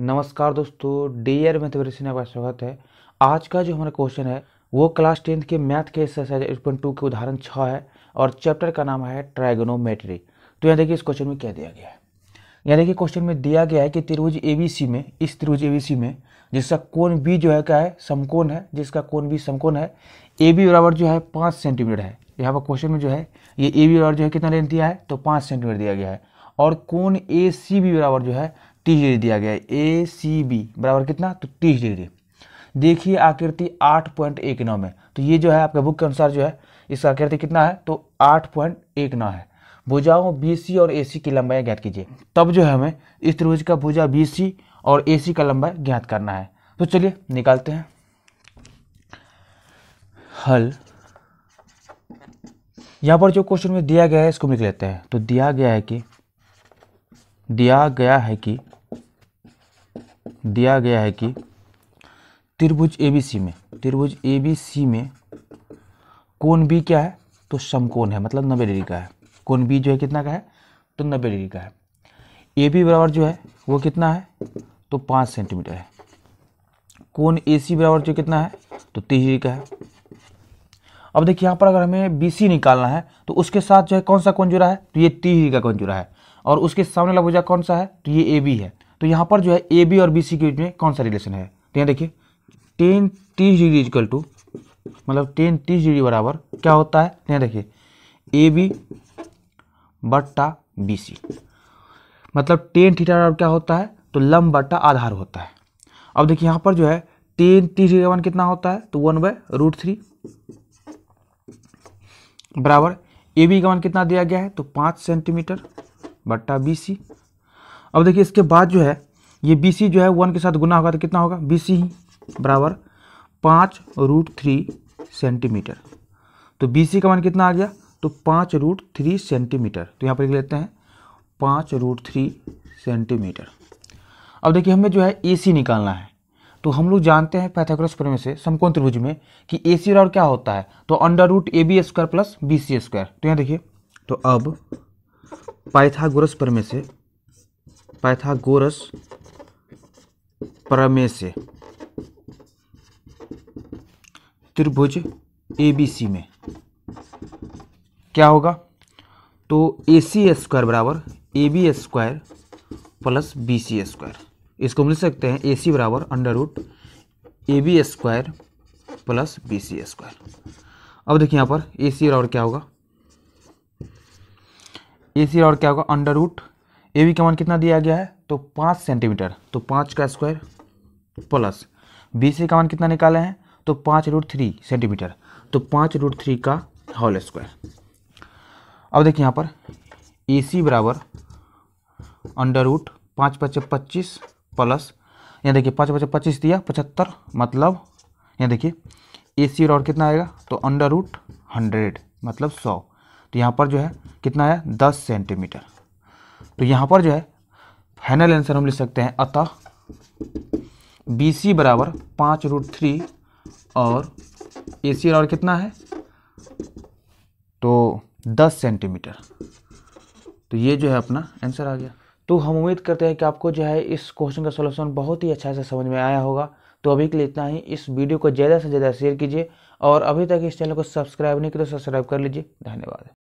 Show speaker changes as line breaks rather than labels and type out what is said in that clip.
नमस्कार दोस्तों dear mathematics में आपका स्वागत है आज का जो हमारा क्वेश्चन है वो क्लास टेंथ के मैथ के एक्सरसाइज एट पॉइंट टू के उदाहरण छः है और चैप्टर का नाम है ट्राइगोनोमेट्री तो यहाँ देखिए इस क्वेश्चन में क्या दिया गया है यहाँ देखिए क्वेश्चन में दिया गया है कि त्रिभुज ए में इस त्रिभुज ए में जिसका कोन बी जो है क्या है समकोन है जिसका कोन बी समकोन है ए बी बराबर जो है पाँच सेंटीमीटर है यहाँ पर क्वेश्चन में जो है ये ए बी बराबर जो है कितना लेंथ दिया है तो पाँच सेंटीमीटर दिया गया है और कोन ए सी बी बराबर जो है तीस डिग्री दिया गया ए सी बी बराबर कितना तो तीस डिग्री देखिए आकृति आठ पॉइंट एक नौ में तो ये जो है आपके बुक के अनुसार जो है इसका आकृति कितना है तो आठ पॉइंट एक नौ है भुजाओं बी सी और ए सी की लंबाई ज्ञात कीजिए तब जो है हमें इस त्रिभुज का भुजा बी सी और ए सी का लंबाई ज्ञात करना है तो चलिए निकालते हैं हल यहाँ पर जो क्वेश्चन में दिया गया है इसको लिख लेते हैं तो दिया गया है कि दिया गया है कि दिया गया है कि त्रिभुज एबीसी में त्रिभुज एबीसी में कोण बी क्या है तो समकोण है मतलब नब्बे डिग्री का है कोण बी जो है कितना का है तो नब्बे डिग्री का है ए बी बराबर जो है वो कितना है तो पाँच सेंटीमीटर है कोण ए सी बराबर जो कितना है तो तीस डिग्री का है अब देखिए यहाँ पर अगर हमें बी सी निकालना है तो उसके साथ जो है कौन सा कौन जुड़ा है तो ये तीस डिग्री का कौन जुड़ा है और उसके सामने लगभग कौन सा है तो ये ए बी है तो यहाँ पर जो है ए बी और बी सी के बीच में कौन सा रिलेशन है तो यहाँ देखिए टेन तीस डिग्री इजकल टू मतलब टेन तीस डिग्री बराबर क्या होता है तो यहाँ देखिए ए बी बट्टा बी सी मतलब टेन थीटा बराबर क्या होता है तो लंब बट्टा आधार होता है अब देखिए यहाँ पर जो है टेन तीस डिग्री वन कितना होता है तो वन बाय रूट थ्री बराबर ए बी का वन कितना दिया गया है तो पाँच सेंटीमीटर बट्टा बी सी अब देखिए इसके बाद जो है ये बी सी जो है वन के साथ गुना होगा तो कितना होगा बी सी बराबर पाँच रूट थ्री सेंटीमीटर तो बी सी का मान कितना आ गया तो पाँच रूट थ्री सेंटीमीटर तो यहाँ पर लिख लेते हैं पाँच रूट थ्री सेंटीमीटर अब देखिए हमें जो है ए सी निकालना है तो हम लोग जानते हैं पैथागोरस प्रमेय से समकोण त्रिभुज में कि ए सी और क्या होता है तो under root A B square plus B C square तो यहाँ देखिए तो अब पाइथागोरस प्रमेय से पाइथागोरस प्रमेय से त्रिभुज एबीसी में क्या होगा तो ए सी स्क्वायर बराबर A B square plus B C square इसको मिल सकते हैं ए सी बराबर under root A B square plus B C square अब देखिए यहाँ पर ए सी बराबर क्या होगा ए सी बराबर क्या होगा अंडर रूट ए बी का मान कितना दिया गया है तो पाँच सेंटीमीटर तो पाँच का स्क्वायर प्लस बी सी का मान कितना निकाले हैं तो पाँच रूट थ्री सेंटीमीटर तो पाँच रूट थ्री का होल स्क्वायर अब देखिए यहाँ पर ए सी बराबर अंडर रूट पाँच पचे पच्चीस प्लस यहाँ देखिए पाँच पचे पच्चीस दिया पचहत्तर मतलब यहाँ देखिए ए सी और कितना आएगा तो अंडर रूट हंड्रेड मतलब सौ तो यहाँ पर जो है कितना आया दस सेंटीमीटर तो यहाँ पर जो है फाइनल आंसर हम लिख सकते हैं अतः बी सी बराबर पाँच रूट थ्री और ए सी और कितना है तो दस सेंटीमीटर तो ये जो है अपना आंसर आ गया तो हम उम्मीद करते हैं कि आपको जो है इस क्वेश्चन का सोल्यूशन बहुत ही अच्छा से समझ में आया होगा तो अभी के लिए इतना ही इस वीडियो को ज़्यादा से ज़्यादा शेयर कीजिए और अभी तक इस चैनल को सब्सक्राइब नहीं किया तो सब्सक्राइब कर लीजिए धन्यवाद